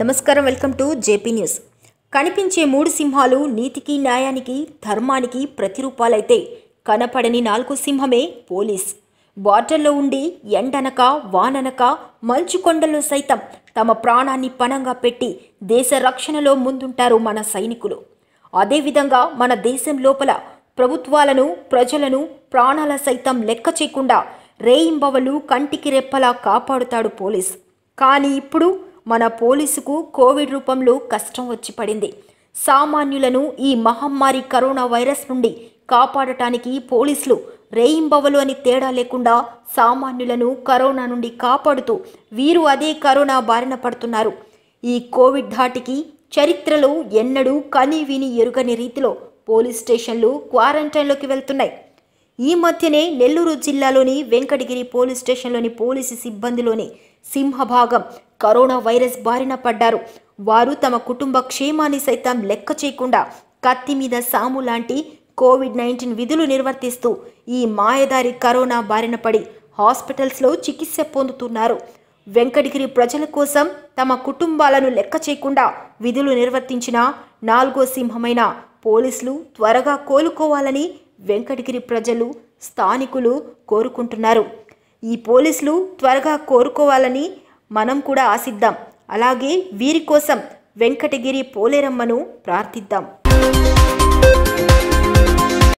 నమస్కారం welcome to JP news కనిపించే మూడు సింహాలు నీతికి న్యాయానికి ధర్మానికి ప్రతిరూపాలైతే కనపడని నాలుగు సింహమే పోలీస్ బార్డర్లో ఉండి ఎండనక వాననక మంచు కొండల్లో సైతం తమ ప్రాణాన్ని పణంగా పెట్టి దేశ రక్షణలో ముందుంటారు మన సైనికులు అదేవిధంగా మన దేశం లోపల ప్రభుత్వాలను ప్రజలను ప్రాణాల సైతం లెక్క చేయకుండా రేయింబవలు కంటికి రెప్పలా కాపాడుతాడు పోలీస్ కానీ ఇప్పుడు మన పోలీసుకు కోవిడ్ రూపంలో కష్టం వచ్చి పడింది సామాన్యులను ఈ మహమ్మారి కరోనా వైరస్ నుండి కాపాడటానికి పోలీసులు రేయింబవలు అని తేడా లేకుండా సామాన్యులను కరోనా నుండి కాపాడుతూ వీరు అదే కరోనా బారిన పడుతున్నారు ఈ కోవిడ్ ధాటికి చరిత్రలో ఎన్నడూ కనీ విని ఎరుగని రీతిలో పోలీస్ స్టేషన్లు క్వారంటైన్లోకి వెళ్తున్నాయి ఈ మధ్యనే నెల్లూరు జిల్లాలోని వెంకటగిరి పోలీస్ స్టేషన్లోని పోలీసు సిబ్బందిలోని సింహభాగం కరోనా వైరస్ బారిన పడ్డారు వారు తమ కుటుంబ క్షేమాన్ని సైతం లెక్క చేయకుండా కత్తి మీద సాము లాంటి కోవిడ్ నైన్టీన్ విధులు నిర్వర్తిస్తూ ఈ మాయదారి కరోనా బారిన పడి హాస్పిటల్స్లో చికిత్స పొందుతున్నారు వెంకటగిరి ప్రజల కోసం తమ కుటుంబాలను లెక్క చేయకుండా విధులు నిర్వర్తించిన నాలుగో సింహమైన పోలీసులు త్వరగా కోలుకోవాలని వెంకటగిరి ప్రజలు స్థానికులు కోరుకుంటున్నారు ఈ పోలీసులు త్వరగా కోరుకోవాలని మనం కూడా ఆశిద్దాం అలాగే వీరి కోసం వెంకటగిరి పోలేరమ్మను ప్రార్థిద్దాం